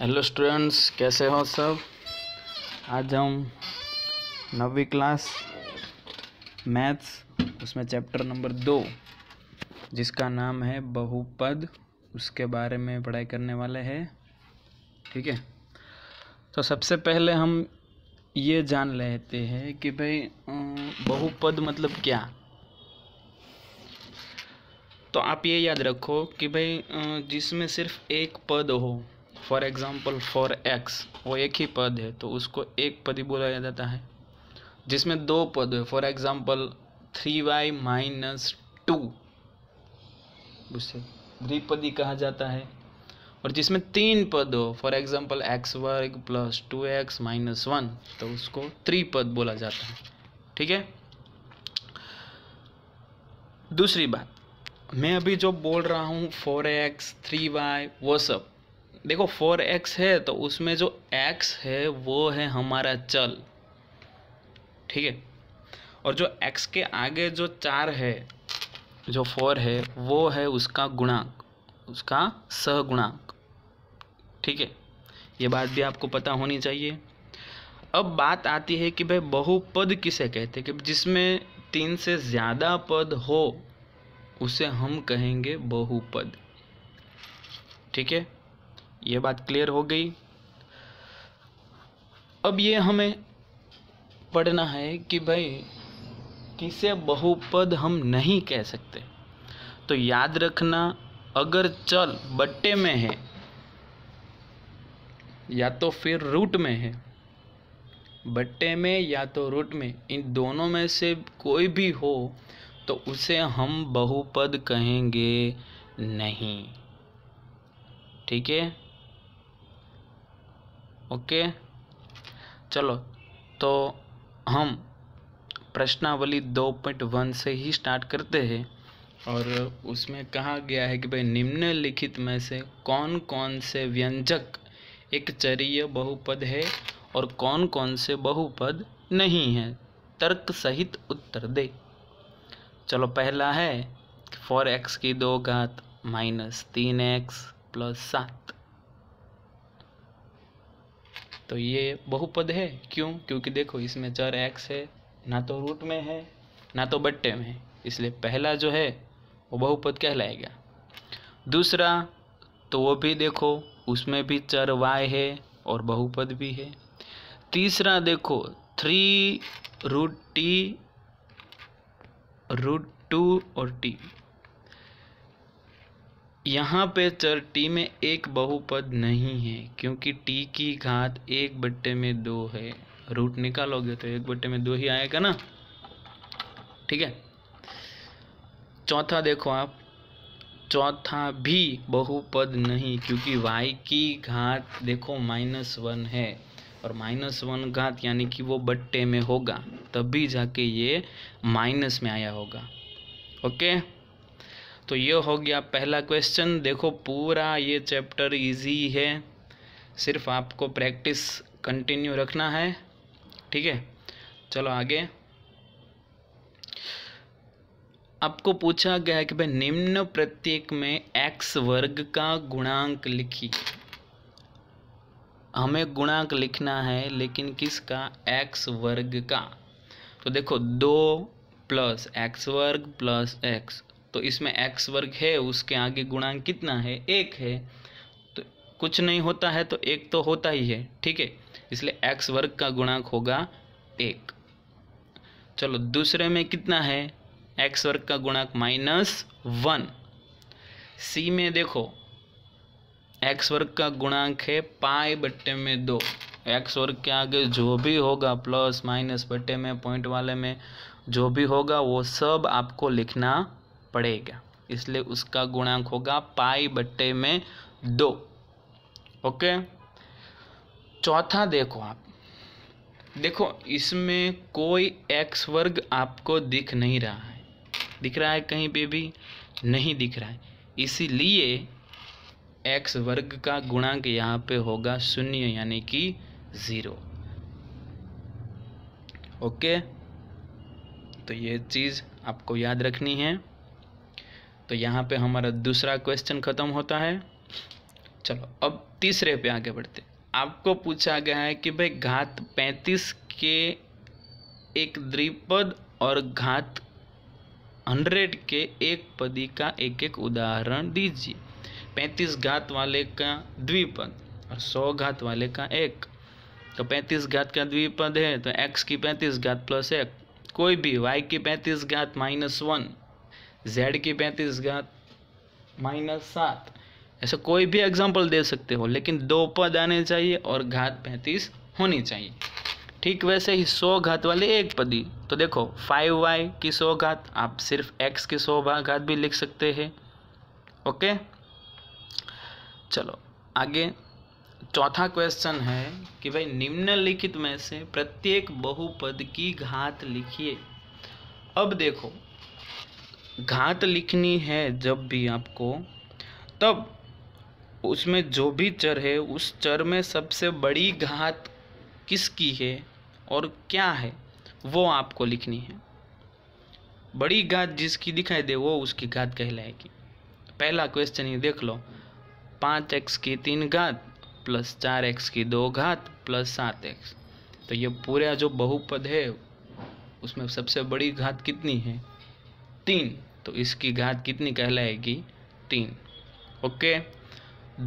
hello students कैसे हो सब आज हम नवी क्लास मैथ्स उसमें चैप्टर नंबर दो जिसका नाम है बहुपद उसके बारे में पढ़ाई करने वाले हैं ठीक है तो सबसे पहले हम ये जान लेते हैं कि भाई बहुपद मतलब क्या तो आप ये याद रखो कि भाई जिसमें सिर्फ एक पद हो फॉर एग्ज़ाम्पल फॉर एक्स वो एक ही पद है तो उसको एक पदी बोला जाता है जिसमें दो पद है for example three y minus two उसे द्विपदी कहा जाता है और जिसमें तीन पद हो फॉर एग्जाम्पल एक्स वर्ग plus two x minus one तो उसको त्रिपद बोला जाता है ठीक है दूसरी बात मैं अभी जो बोल रहा हूँ फोर एक्स थ्री वाई वो सब देखो फोर एक्स है तो उसमें जो एक्स है वो है हमारा चल ठीक है और जो एक्स के आगे जो चार है जो फोर है वो है उसका गुणांक उसका सहगुणांक ठीक है ये बात भी आपको पता होनी चाहिए अब बात आती है कि भाई बहुपद किसे कहते हैं कि जिसमें तीन से ज़्यादा पद हो उसे हम कहेंगे बहुपद ठीक है ये बात क्लियर हो गई अब ये हमें पढ़ना है कि भाई किसे बहुपद हम नहीं कह सकते तो याद रखना अगर चल बट्टे में है या तो फिर रूट में है बट्टे में या तो रूट में इन दोनों में से कोई भी हो तो उसे हम बहुपद कहेंगे नहीं ठीक है ओके चलो तो हम प्रश्नावली दो पॉइंट वन से ही स्टार्ट करते हैं और उसमें कहा गया है कि भाई निम्नलिखित में से कौन कौन से व्यंजक एक चरीय बहुपद है और कौन कौन से बहुपद नहीं है तर्क सहित उत्तर दे चलो पहला है फोर एक्स की दो घात माइनस तीन एक्स प्लस सात तो ये बहुपद है क्यों क्योंकि देखो इसमें चर एक्स है ना तो रूट में है ना तो बट्टे में है इसलिए पहला जो है वो बहुपद कहलाएगा दूसरा तो वो भी देखो उसमें भी चर वाई है और बहुपद भी है तीसरा देखो three root t root two और टी यहाँ पे चर टी में एक बहुपद नहीं है क्योंकि टी की घात एक बट्टे में दो है रूट निकालोगे तो एक बट्टे में दो ही आएगा ना ठीक है चौथा देखो आप चौथा भी बहुपद नहीं क्योंकि y की घात देखो माइनस वन है और माइनस वन घात यानी कि वो बट्टे में होगा तभी जाके ये माइनस में आया होगा ओके तो ये हो गया पहला क्वेश्चन देखो पूरा ये चैप्टर इजी है सिर्फ आपको प्रैक्टिस कंटिन्यू रखना है ठीक है चलो आगे आपको पूछा गया है कि भाई निम्न प्रत्येक में एक्स वर्ग का गुणांक लिखी हमें गुणांक लिखना है लेकिन किसका एक्स वर्ग का तो देखो दो प्लस एक्स वर्ग प्लस एक्स तो इसमें एक्स वर्ग है उसके आगे गुणांक कितना है एक है तो कुछ नहीं होता है तो एक तो होता ही है ठीक है इसलिए एक्स वर्ग का गुणांक होगा एक चलो दूसरे में कितना है एक्स वर्ग का गुणांक माइनस वन सी में देखो एक्स वर्ग का गुणांक है पाए बट्टे में दो एक्स वर्ग के आगे जो भी होगा प्लस माइनस बट्टे में पॉइंट वाले में जो भी होगा वो सब आपको लिखना पड़ेगा इसलिए उसका गुणांक होगा पाई बट्टे में दो ओके चौथा देखो आप देखो इसमें कोई एक्स वर्ग आपको दिख नहीं रहा है दिख रहा है कहीं पे भी नहीं दिख रहा है इसीलिए एक्स वर्ग का गुणांक यहाँ पे होगा शून्य यानी कि ज़ीरो ओके तो ये चीज़ आपको याद रखनी है तो यहाँ पे हमारा दूसरा क्वेश्चन ख़त्म होता है चलो अब तीसरे पे आगे बढ़ते आपको पूछा गया है कि भाई घात पैंतीस के एक द्विपद और घात हंड्रेड के एक पदी का एक एक उदाहरण दीजिए पैंतीस घात वाले का द्विपद और सौ घात वाले का एक तो पैंतीस घात का द्विपद है तो एक्स की पैंतीस घात प्लस एक कोई भी वाई की पैंतीस घात माइनस वन जेड की पैंतीस घात माइनस सात ऐसा कोई भी एग्जाम्पल दे सकते हो लेकिन दो पद आने चाहिए और घात पैंतीस होनी चाहिए ठीक वैसे ही सौ घात वाले एक पदी तो देखो फाइव वाई की सौ घात आप सिर्फ एक्स की सौ घात भी लिख सकते हैं ओके चलो आगे चौथा क्वेश्चन है कि भाई निम्नलिखित में से प्रत्येक बहुपद की घात लिखिए अब देखो घात लिखनी है जब भी आपको तब उसमें जो भी चर है उस चर में सबसे बड़ी घात किसकी है और क्या है वो आपको लिखनी है बड़ी घात जिसकी दिखाई दे वो उसकी घात कहलाएगी पहला क्वेश्चन ये देख लो पाँच एक्स की तीन घात प्लस चार एक्स की दो घात प्लस सात एक्स तो ये पूरा जो बहुपद है उसमें सबसे बड़ी घात कितनी है तीन तो इसकी घात कितनी कहलाएगी तीन ओके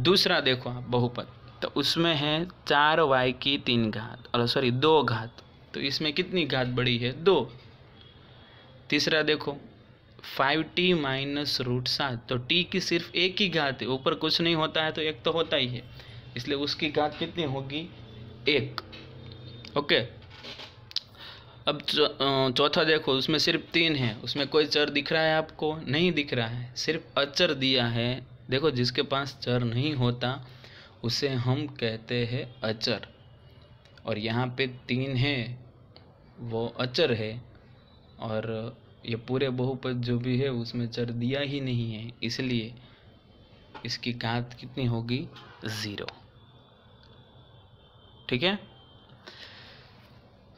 दूसरा देखो आप बहुपद तो उसमें है चार वाई की तीन घात और सॉरी दो घात तो इसमें कितनी घात बड़ी है दो तीसरा देखो फाइव टी माइनस रूट सात तो टी की सिर्फ एक ही घात है ऊपर कुछ नहीं होता है तो एक तो होता ही है इसलिए उसकी घात कितनी होगी एक ओके अब चौथा देखो उसमें सिर्फ तीन है उसमें कोई चर दिख रहा है आपको नहीं दिख रहा है सिर्फ अचर दिया है देखो जिसके पास चर नहीं होता उसे हम कहते हैं अचर और यहाँ पे तीन है वो अचर है और ये पूरे बहुपद जो भी है उसमें चर दिया ही नहीं है इसलिए इसकी कात कितनी होगी ज़ीरो ठीक है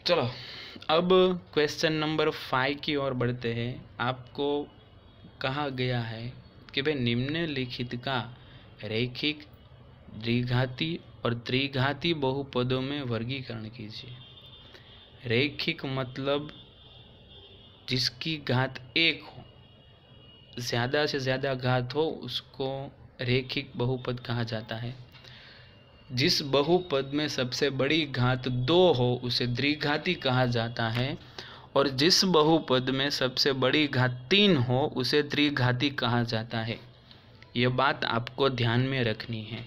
चलो अब क्वेश्चन नंबर फाइव की ओर बढ़ते हैं आपको कहा गया है कि भाई निम्नलिखित का रैखिक द्विघाती और त्रिघाती बहुपदों में वर्गीकरण कीजिए रैखिक मतलब जिसकी घात एक हो ज़्यादा से ज़्यादा घात हो उसको रैखिक बहुपद कहा जाता है जिस बहुपद में सबसे बड़ी घात दो हो उसे द्विघाती कहा जाता है और जिस बहुपद में सबसे बड़ी घात तीन हो उसे द्विघाती कहा जाता है यह बात आपको ध्यान में रखनी है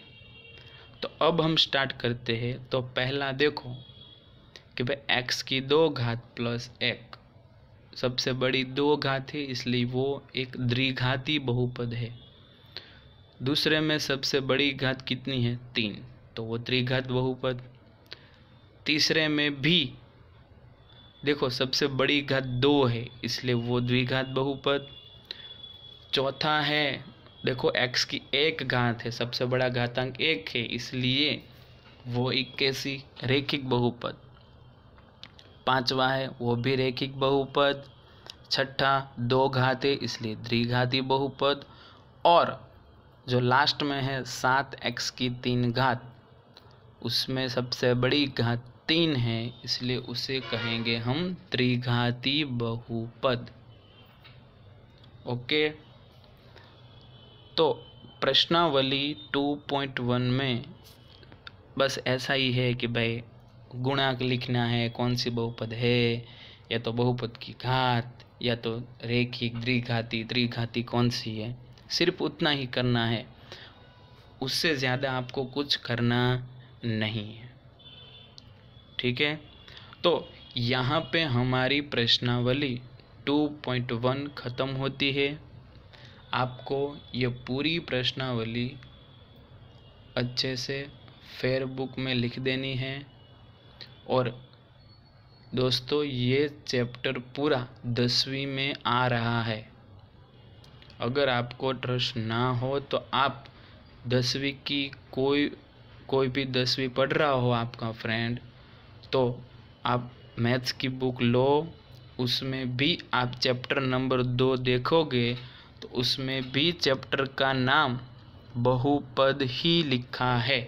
तो अब हम स्टार्ट करते हैं तो पहला देखो कि भाई एक्स की दो घात प्लस एक सबसे बड़ी दो घात है इसलिए वो एक द्विघाती बहुपद है दूसरे में सबसे बड़ी घात कितनी है तीन तो वो द्विघात बहुपद तीसरे में भी देखो सबसे बड़ी घात दो है इसलिए वो द्विघात बहुपद चौथा है देखो x की एक घात है सबसे बड़ा घातांक एक है इसलिए वो इक्कीसी रेखिक बहुपद पांचवा है वो भी रेखिक बहुपद छठा दो घात है इसलिए द्विघाती बहुपद और जो लास्ट में है सात एक्स की तीन घात उसमें सबसे बड़ी घात तीन है इसलिए उसे कहेंगे हम त्रिघाती बहुपद ओके तो प्रश्नावली 2.1 में बस ऐसा ही है कि भाई गुणांक लिखना है कौन सी बहुपद है या तो बहुपद की घात या तो रेखिक द्विघाती त्रिघाती कौन सी है सिर्फ उतना ही करना है उससे ज़्यादा आपको कुछ करना नहीं है ठीक है तो यहाँ पे हमारी प्रश्नावली 2.1 ख़त्म होती है आपको ये पूरी प्रश्नावली अच्छे से फेयर बुक में लिख देनी है और दोस्तों ये चैप्टर पूरा दसवीं में आ रहा है अगर आपको ट्रस्ट ना हो तो आप दसवीं की कोई कोई भी दसवीं पढ़ रहा हो आपका फ्रेंड तो आप मैथ्स की बुक लो उसमें भी आप चैप्टर नंबर दो देखोगे तो उसमें भी चैप्टर का नाम बहुपद ही लिखा है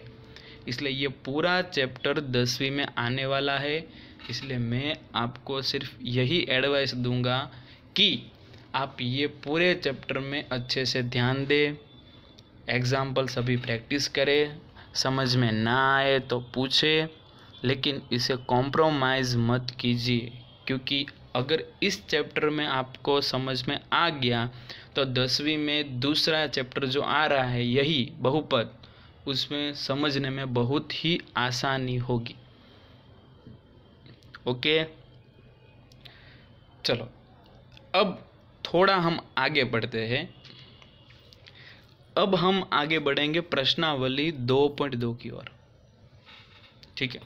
इसलिए ये पूरा चैप्टर दसवीं में आने वाला है इसलिए मैं आपको सिर्फ यही एडवाइस दूंगा कि आप ये पूरे चैप्टर में अच्छे से ध्यान दें एग्ज़ाम्पल सभी प्रैक्टिस करें समझ में ना आए तो पूछे लेकिन इसे कॉम्प्रोमाइज़ मत कीजिए क्योंकि अगर इस चैप्टर में आपको समझ में आ गया तो दसवीं में दूसरा चैप्टर जो आ रहा है यही बहुपद उसमें समझने में बहुत ही आसानी होगी ओके चलो अब थोड़ा हम आगे बढ़ते हैं अब हम आगे बढ़ेंगे प्रश्नावली 2.2 की ओर ठीक है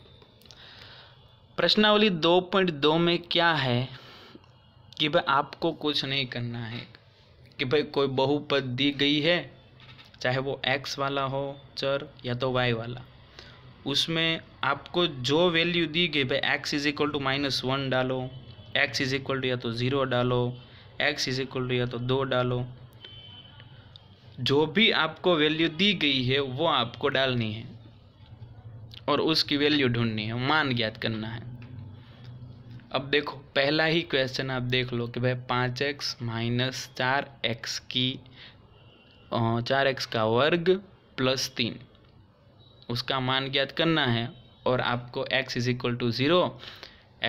प्रश्नावली 2.2 में क्या है कि भाई आपको कुछ नहीं करना है कि भाई कोई बहुपद दी गई है चाहे वो एक्स वाला हो चर या तो वाई वाला उसमें आपको जो वैल्यू दी गई भाई x is equal to minus one डालो एक्स इज इक्वल टू या तो ज़ीरो डालो एक्स इज इक्वल टू या तो दो डालो जो भी आपको वैल्यू दी गई है वो आपको डालनी है और उसकी वैल्यू ढूंढनी है मान ज्ञात करना है अब देखो पहला ही क्वेश्चन आप देख लो कि भाई पाँच एक्स माइनस चार एक्स की चार एक्स का वर्ग प्लस तीन उसका मान ज्ञात करना है और आपको x is equal to zero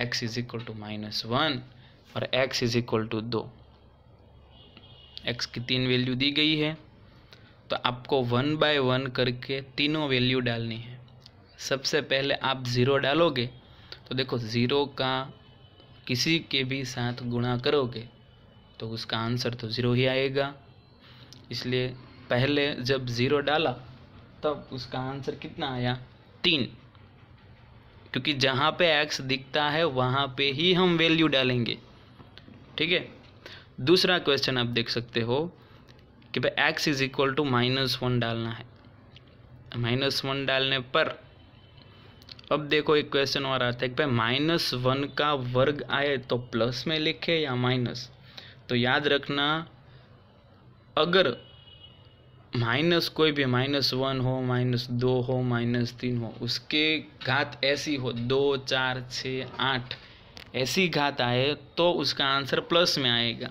x is equal to minus one और x इज इक्वल टू दो एक्स की तीन वैल्यू दी गई है तो आपको वन बाय वन करके तीनों वैल्यू डालनी है सबसे पहले आप ज़ीरो डालोगे तो देखो ज़ीरो का किसी के भी साथ गुणा करोगे तो उसका आंसर तो ज़ीरो ही आएगा इसलिए पहले जब ज़ीरो डाला तब उसका आंसर कितना आया तीन क्योंकि जहाँ पे एक्स दिखता है वहाँ पे ही हम वैल्यू डालेंगे ठीक है दूसरा क्वेश्चन आप देख सकते हो कि भाई x is equal to minus one डालना है माइनस वन डालने पर अब देखो एक क्वेश्चन और आता है कि भाई माइनस वन का वर्ग आए तो प्लस में लिखे या माइनस तो याद रखना अगर माइनस कोई भी माइनस वन हो माइनस दो हो माइनस तीन हो उसके घात ऐसी हो दो चार छः आठ ऐसी घात आए तो उसका आंसर प्लस में आएगा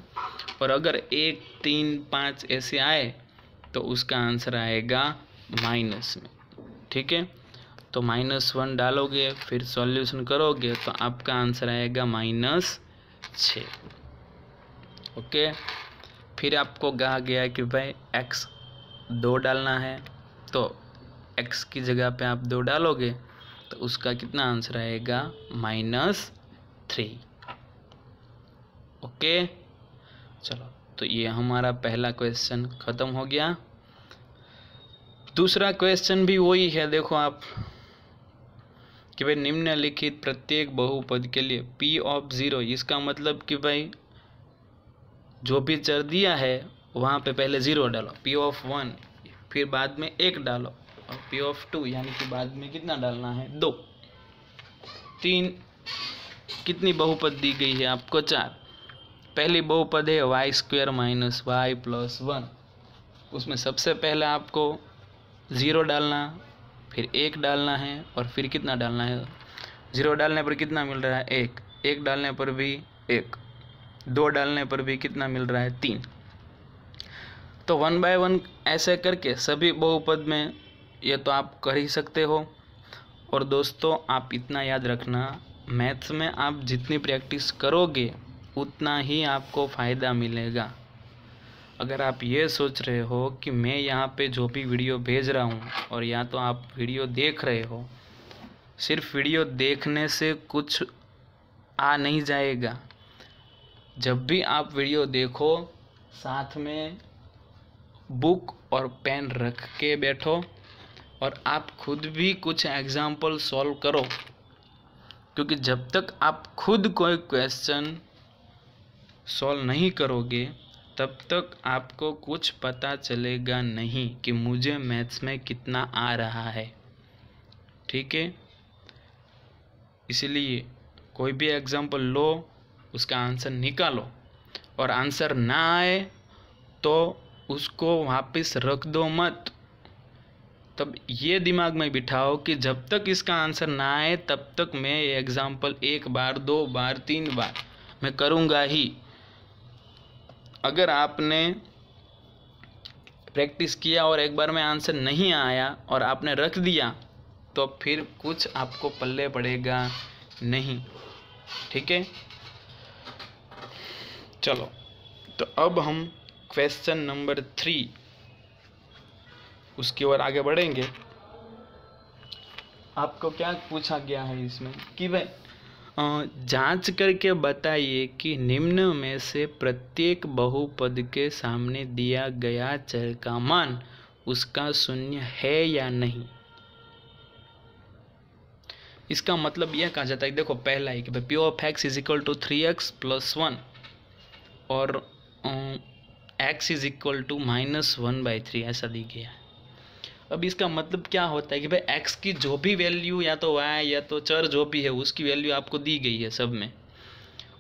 और अगर एक तीन पाँच ऐसे आए तो उसका आंसर आएगा माइनस में ठीक है तो माइनस वन डालोगे फिर सॉल्यूशन करोगे तो आपका आंसर आएगा माइनस छ ओके फिर आपको कहा गया कि भाई एक्स दो डालना है तो एक्स की जगह पे आप दो डालोगे तो उसका कितना आंसर आएगा माइनस थ्री ओके चलो तो ये हमारा पहला क्वेश्चन ख़त्म हो गया दूसरा क्वेश्चन भी वही है देखो आप कि भाई निम्नलिखित प्रत्येक बहुपद के लिए p ऑफ ज़ीरो इसका मतलब कि भाई जो भी चर दिया है वहाँ पे पहले ज़ीरो डालो p ऑफ वन फिर बाद में एक डालो और p ऑफ टू यानी कि बाद में कितना डालना है दो तीन कितनी बहुपद दी गई है आपको चार पहली बहुपद है y square minus y plus one उसमें सबसे पहले आपको ज़ीरो डालना फिर एक डालना है और फिर कितना डालना है ज़ीरो डालने पर कितना मिल रहा है एक एक डालने पर भी एक दो डालने पर भी कितना मिल रहा है तीन तो वन बाय वन ऐसे करके सभी बहुपद में ये तो आप कर ही सकते हो और दोस्तों आप इतना याद रखना मैथ्स में आप जितनी प्रैक्टिस करोगे उतना ही आपको फ़ायदा मिलेगा अगर आप ये सोच रहे हो कि मैं यहाँ पे जो भी वीडियो भेज रहा हूँ और या तो आप वीडियो देख रहे हो सिर्फ वीडियो देखने से कुछ आ नहीं जाएगा जब भी आप वीडियो देखो साथ में बुक और पेन रख के बैठो और आप खुद भी कुछ एग्ज़ाम्पल सॉल्व करो क्योंकि जब तक आप खुद कोई क्वेश्चन सॉल्व नहीं करोगे तब तक आपको कुछ पता चलेगा नहीं कि मुझे मैथ्स में कितना आ रहा है ठीक है इसलिए कोई भी एग्जाम्पल लो उसका आंसर निकालो और आंसर ना आए तो उसको वापस रख दो मत तब ये दिमाग में बिठाओ कि जब तक इसका आंसर ना आए तब तक मैं ये एग्ज़ाम्पल एक बार दो बार तीन बार मैं करूँगा ही अगर आपने प्रैक्टिस किया और एक बार में आंसर नहीं आया और आपने रख दिया तो फिर कुछ आपको पल्ले पड़ेगा नहीं ठीक है चलो तो अब हम क्वेश्चन नंबर थ्री उसकी ओर आगे बढ़ेंगे आपको क्या पूछा गया है इसमें कि भाई जांच करके बताइए कि निम्न में से प्रत्येक बहुपद के सामने दिया गया चर का मान उसका शून्य है या नहीं इसका मतलब यह कहा जाता है देखो पहला है कि भाई p of x is equal to three x plus one और x is equal to minus one by three ऐसा दी गया है अब इसका मतलब क्या होता है कि भाई एक्स की जो भी वैल्यू या तो वाई या तो चर जो भी है उसकी वैल्यू आपको दी गई है सब में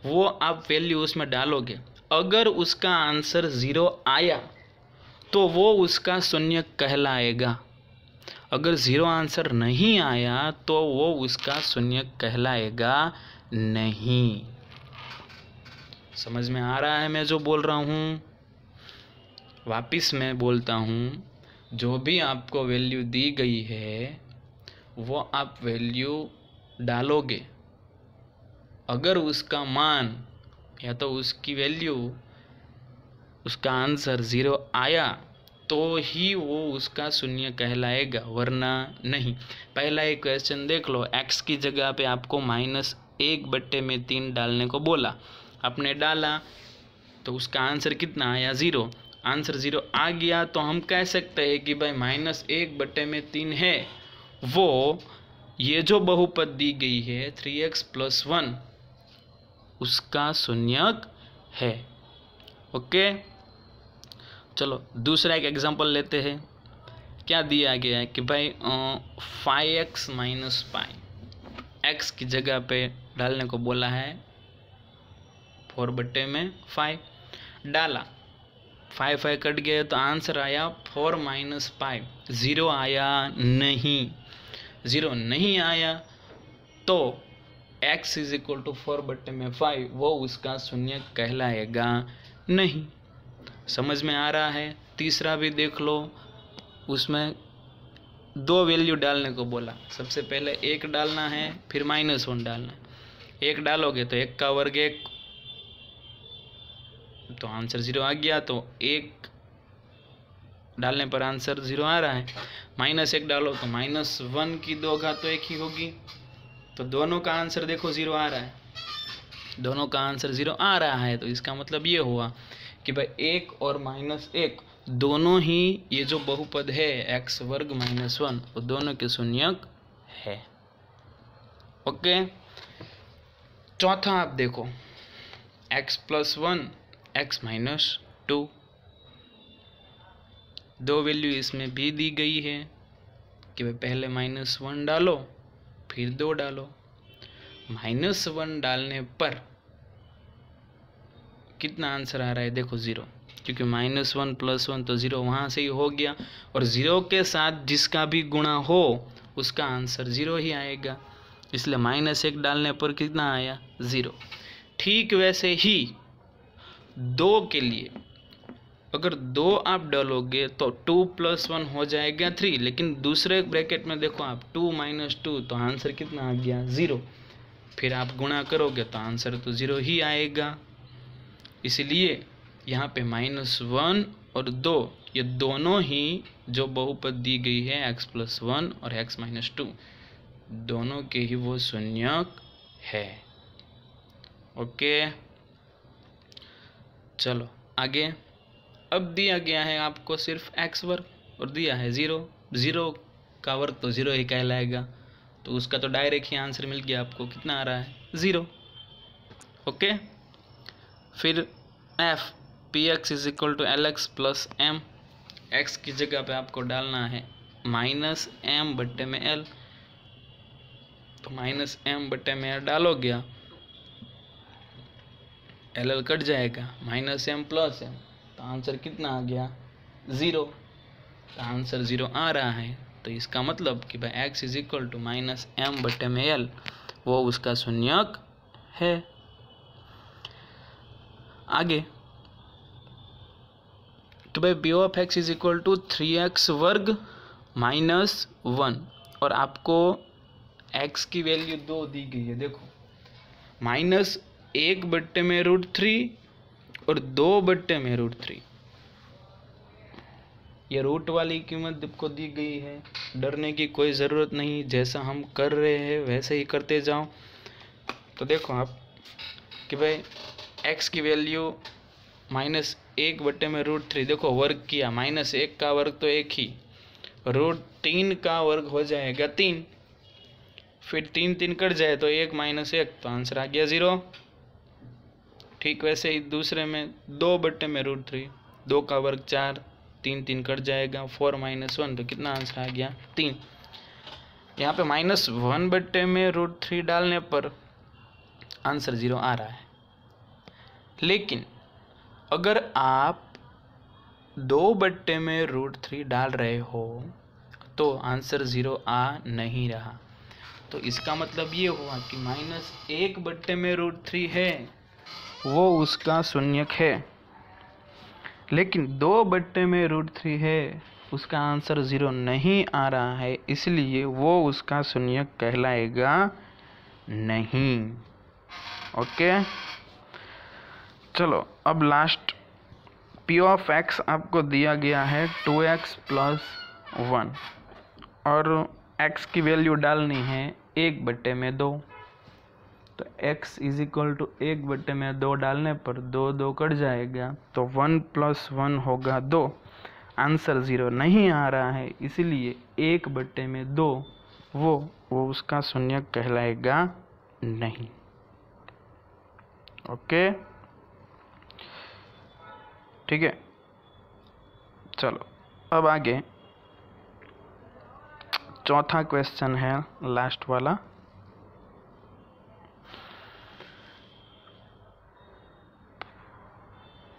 वो आप वैल्यू उसमें डालोगे अगर उसका आंसर ज़ीरो आया तो वो उसका शून्य कहलाएगा अगर ज़ीरो आंसर नहीं आया तो वो उसका शून्य कहलाएगा नहीं समझ में आ रहा है मैं जो बोल रहा हूँ वापिस मैं बोलता हूँ जो भी आपको वैल्यू दी गई है वो आप वैल्यू डालोगे अगर उसका मान या तो उसकी वैल्यू उसका आंसर ज़ीरो आया तो ही वो उसका शून्य कहलाएगा वरना नहीं पहला एक क्वेश्चन देख लो एक्स की जगह पे आपको माइनस एक बट्टे में तीन डालने को बोला आपने डाला तो उसका आंसर कितना आया ज़ीरो आंसर ज़ीरो आ गया तो हम कह सकते हैं कि भाई माइनस एक बटे में तीन है वो ये जो बहुपद दी गई है थ्री एक्स प्लस वन उसका शून्यक है ओके चलो दूसरा एक एग्जांपल लेते हैं क्या दिया गया है कि भाई five x minus five x की जगह पे डालने को बोला है फोर बट्टे में फाइव डाला फाइव फाइव कट गए तो आंसर आया फोर माइनस फाइव ज़ीरो आया नहीं ज़ीरो नहीं आया तो x is equal to four बट्टे में फाइव वो उसका शून्य कहलाएगा नहीं समझ में आ रहा है तीसरा भी देख लो उसमें दो वैल्यू डालने को बोला सबसे पहले एक डालना है फिर माइनस वन डालना है एक डालोगे तो एक का वर्ग एक तो आंसर ज़ीरो आ गया तो एक डालने पर आंसर ज़ीरो आ रहा है माइनस एक डालो तो माइनस वन की दो घात तो एक ही होगी तो दोनों का आंसर देखो ज़ीरो आ रहा है दोनों का आंसर ज़ीरो आ रहा है तो इसका मतलब ये हुआ कि भाई एक और माइनस एक दोनों ही ये जो बहुपद है एक्स वर्ग माइनस वन वो दोनों के शून्यक है ओके चौथा आप देखो x plus one x minus two दो वैल्यू इसमें भी दी गई है कि भाई पहले माइनस वन डालो फिर दो डालो माइनस वन डालने पर कितना आंसर आ रहा है देखो ज़ीरो क्योंकि माइनस वन प्लस वन तो ज़ीरो वहाँ से ही हो गया और ज़ीरो के साथ जिसका भी गुणा हो उसका आंसर ज़ीरो ही आएगा इसलिए माइनस एक डालने पर कितना आया ज़ीरो ठीक वैसे ही दो के लिए अगर दो आप डालोगे तो टू प्लस वन हो जाएगा थ्री लेकिन दूसरे ब्रैकेट में देखो आप टू माइनस टू तो आंसर कितना आ गया ज़ीरो फिर आप गुणा करोगे तो आंसर तो ज़ीरो ही आएगा इसलिए यहाँ पे माइनस वन और दो ये दोनों ही जो बहुपद दी गई है एक्स प्लस वन और एक्स माइनस टू दोनों के ही वो शून्यक है ओके चलो आगे अब दिया गया है आपको सिर्फ एक्स वर्ग और दिया है ज़ीरो ज़ीरो का वर्ग तो ज़ीरो ही कहलाएगा तो उसका तो डायरेक्ट ही आंसर मिल गया आपको कितना आ रहा है ज़ीरो ओके फिर f p x is equal to l x plus m x की जगह पे आपको डालना है माइनस एम बट्टे में एल तो माइनस एम बट्टे में एल डालोगे आप एल एल कट जाएगा माइनस एम प्लस एम तो आंसर कितना आ गया ज़ीरो तो आंसर ज़ीरो आ रहा है तो इसका मतलब कि भाई x is equal to minus m बटे में एल वो उसका शून्यक है आगे तो भाई b of x is equal to three x वर्ग माइनस वन और आपको एक्स की वैल्यू दो दी गई है देखो माइनस एक बट्टे में रूट थ्री और दो बट्टे में रूट थ्री ये रूट वाली कीमत को दी गई है डरने की कोई ज़रूरत नहीं जैसा हम कर रहे हैं वैसे ही करते जाओ तो देखो आप कि भाई एक्स की वैल्यू माइनस एक बट्टे में रूट थ्री देखो वर्ग किया माइनस एक का वर्ग तो एक ही रूट तीन का वर्ग हो जाएगा तीन फिर तीन तीन कट जाए तो एक माइनस एक तो आंसर आ गया ज़ीरो ठीक वैसे ही दूसरे में दो बट्टे में रूट थ्री दो का वर्ग चार तीन तीन कट जाएगा फोर माइनस वन तो कितना आंसर आ गया तीन यहाँ पे माइनस वन बट्टे में रूट थ्री डालने पर आंसर ज़ीरो आ रहा है लेकिन अगर आप दो बट्टे में रूट थ्री डाल रहे हो तो आंसर ज़ीरो आ नहीं रहा तो इसका मतलब ये हुआ कि माइनस एक बट्टे में रूट थ्री है वो उसका शून्यक है लेकिन दो बट्टे में रूट थ्री है उसका आंसर ज़ीरो नहीं आ रहा है इसलिए वो उसका शून्यक कहलाएगा नहीं ओके चलो अब लास्ट पी ऑफ एक्स आपको दिया गया है टू एक्स प्लस वन और एक्स की वैल्यू डालनी है एक बट्टे में दो तो x इज इक्वल टू एक बटे में दो डालने पर दो दो कट जाएगा तो वन प्लस वन होगा दो आंसर ज़ीरो नहीं आ रहा है इसलिए एक बटे में दो वो वो उसका शून्य कहलाएगा नहीं ओके ठीक है चलो अब आगे चौथा क्वेश्चन है लास्ट वाला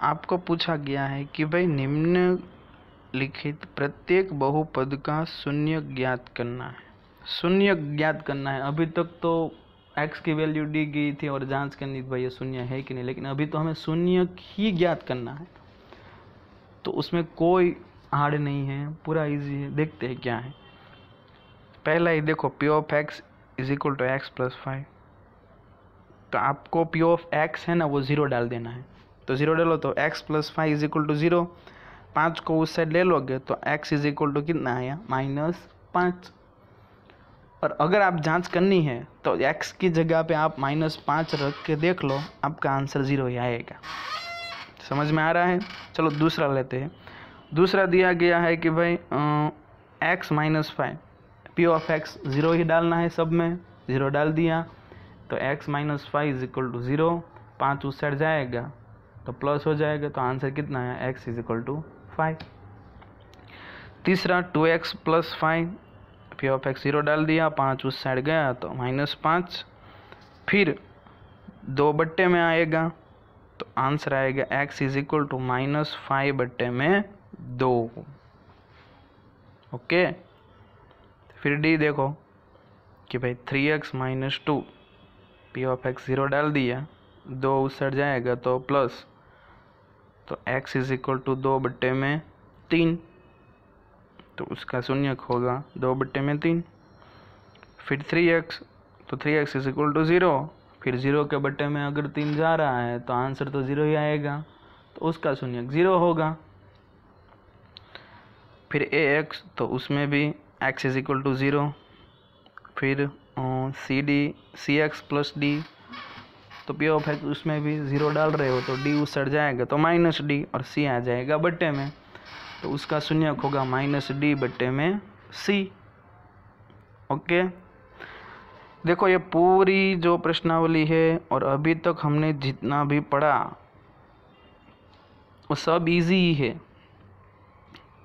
आपको पूछा गया है कि भाई निम्नलिखित प्रत्येक बहुपद का शून्य ज्ञात करना है शून्य ज्ञात करना है अभी तक तो एक्स की वैल्यू दी गई थी और जांच करनी थी भाई ये शून्य है कि नहीं लेकिन अभी तो हमें शून्य ही ज्ञात करना है तो उसमें कोई हार्ड नहीं है पूरा इजी है देखते हैं क्या है पहला ही देखो p of x is equal to x plus five तो आपको पी ऑफ एक्स है ना वो ज़ीरो डाल देना है तो जीरो लो तो x plus five is equal to zero पाँच को उस साइड ले लोगे तो एक्स इज इक्वल टू कितना आया माइनस पाँच और अगर आप जांच करनी है तो एक्स की जगह पे आप माइनस पाँच रख के देख लो आपका आंसर ज़ीरो ही आएगा समझ में आ रहा है चलो दूसरा लेते हैं दूसरा दिया गया है कि भाई x minus five p of x zero ही डालना है सब में ज़ीरो डाल दिया तो x minus five is equal to zero पाँच उस साइड जाएगा तो प्लस हो जाएगा तो आंसर कितना है x is equal to five तीसरा two x plus five p of x zero डाल दिया पाँच उस साइड गया तो माइनस पाँच फिर दो बट्टे में आएगा तो आंसर आएगा x is equal to minus five बट्टे में दो ओके फिर डी देखो कि भाई three x minus two p of x zero डाल दिया दो उस साइड जाएगा तो प्लस तो x इज इक्वल टू दो बट्टे में तीन तो उसका शून्यक होगा दो बट्टे में तीन फिर थ्री एक्स तो three x is equal to zero फिर ज़ीरो के बट्टे में अगर तीन जा रहा है तो आंसर तो ज़ीरो ही आएगा तो उसका शून्यक ज़ीरो होगा फिर ए एक्स तो उसमें भी x is equal to zero फिर c d c x plus d तो पी ऑफ एक्स उसमें भी ज़ीरो डाल रहे हो तो डी उस सड़ जाएगा तो माइनस डी और सी आ जाएगा बट्टे में तो उसका शून्यक होगा माइनस डी बट्टे में सी ओके देखो ये पूरी जो प्रश्नावली है और अभी तक हमने जितना भी पढ़ा वो सब इजी ही है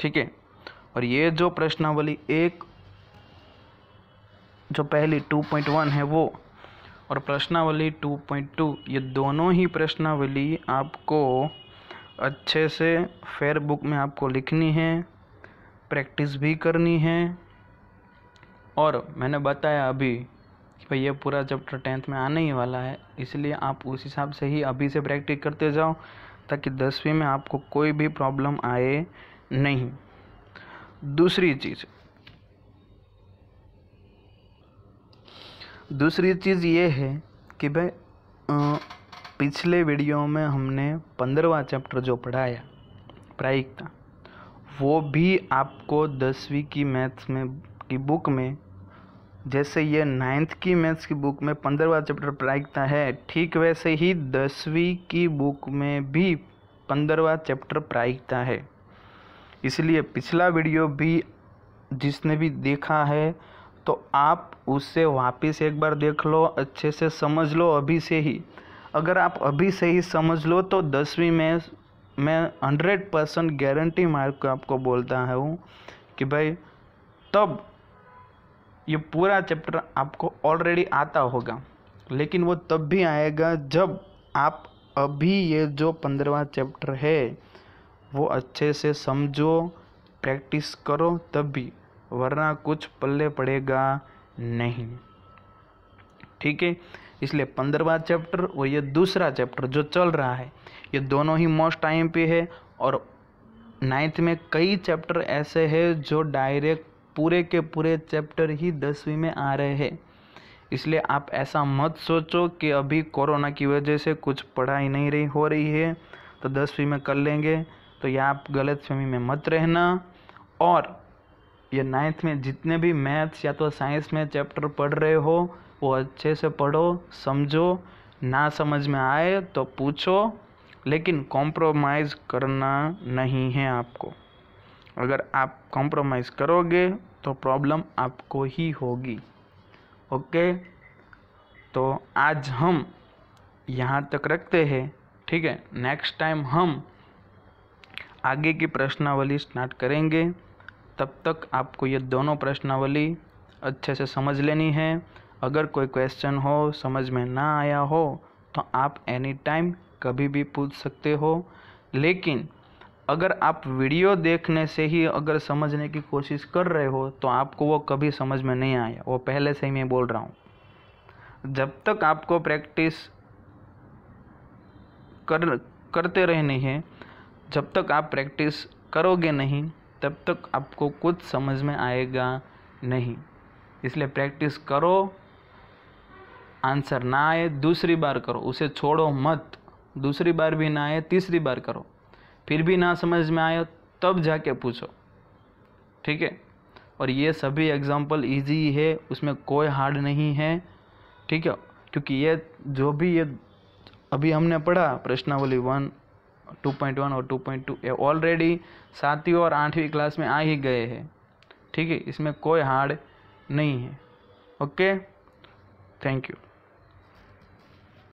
ठीक है और ये जो प्रश्नावली एक जो पहली टू पॉइंट वन है वो और प्रश्नावली 2.2 ये दोनों ही प्रश्नावली आपको अच्छे से फेयर बुक में आपको लिखनी है प्रैक्टिस भी करनी है और मैंने बताया अभी भाई ये पूरा चैप्टर टेंथ में आने ही वाला है इसलिए आप उस हिसाब से ही अभी से प्रैक्टिस करते जाओ ताकि दसवीं में आपको कोई भी प्रॉब्लम आए नहीं दूसरी चीज़ दूसरी चीज़ ये है कि भाई पिछले वीडियो में हमने पंद्रवा चैप्टर जो पढ़ाया प्रायिकता वो भी आपको दसवीं की मैथ्स में की बुक में जैसे ये नाइन्थ की मैथ्स की बुक में पंद्रवा चैप्टर प्रायिकता है ठीक वैसे ही दसवीं की बुक में भी पंद्रवा चैप्टर प्रायिकता है इसलिए पिछला वीडियो भी जिसने भी देखा है तो आप उसे वापस एक बार देख लो अच्छे से समझ लो अभी से ही अगर आप अभी से ही समझ लो तो दसवीं में मैं हंड्रेड परसेंट गारंटी मार्क आपको बोलता हूँ कि भाई तब ये पूरा चैप्टर आपको ऑलरेडी आता होगा लेकिन वो तब भी आएगा जब आप अभी ये जो पंद्रवा चैप्टर है वो अच्छे से समझो प्रैक्टिस करो तब भी वरना कुछ पल्ले पड़ेगा नहीं ठीक है इसलिए पंद्रवा चैप्टर और ये दूसरा चैप्टर जो चल रहा है ये दोनों ही मोस्ट टाइम पे है और नाइन्थ में कई चैप्टर ऐसे हैं जो डायरेक्ट पूरे के पूरे चैप्टर ही दसवीं में आ रहे हैं इसलिए आप ऐसा मत सोचो कि अभी कोरोना की वजह से कुछ पढ़ाई नहीं रही हो रही है तो दसवीं में कर लेंगे तो यह आप गलत में मत रहना और या नाइन्थ में जितने भी मैथ्स या तो साइंस में चैप्टर पढ़ रहे हो वो अच्छे से पढ़ो समझो ना समझ में आए तो पूछो लेकिन कॉम्प्रोमाइज़ करना नहीं है आपको अगर आप कॉम्प्रोमाइज़ करोगे तो प्रॉब्लम आपको ही होगी ओके तो आज हम यहाँ तक रखते हैं ठीक है नेक्स्ट टाइम हम आगे की प्रश्नावली स्टार्ट करेंगे तब तक आपको ये दोनों प्रश्नावली अच्छे से समझ लेनी है अगर कोई क्वेश्चन हो समझ में ना आया हो तो आप एनी टाइम कभी भी पूछ सकते हो लेकिन अगर आप वीडियो देखने से ही अगर समझने की कोशिश कर रहे हो तो आपको वो कभी समझ में नहीं आया वो पहले से ही मैं बोल रहा हूँ जब तक आपको प्रैक्टिस कर करते रहनी है जब तक आप प्रैक्टिस करोगे नहीं तब तक आपको कुछ समझ में आएगा नहीं इसलिए प्रैक्टिस करो आंसर ना आए दूसरी बार करो उसे छोड़ो मत दूसरी बार भी ना आए तीसरी बार करो फिर भी ना समझ में आए तब जाके पूछो ठीक है और ये सभी एग्जाम्पल इजी है उसमें कोई हार्ड नहीं है ठीक है क्योंकि ये जो भी ये अभी हमने पढ़ा प्रश्नावली वन 2.1 और 2.2 ये ऑलरेडी सातवीं और आठवीं क्लास में आ ही गए हैं ठीक है इसमें कोई हार्ड नहीं है ओके थैंक यू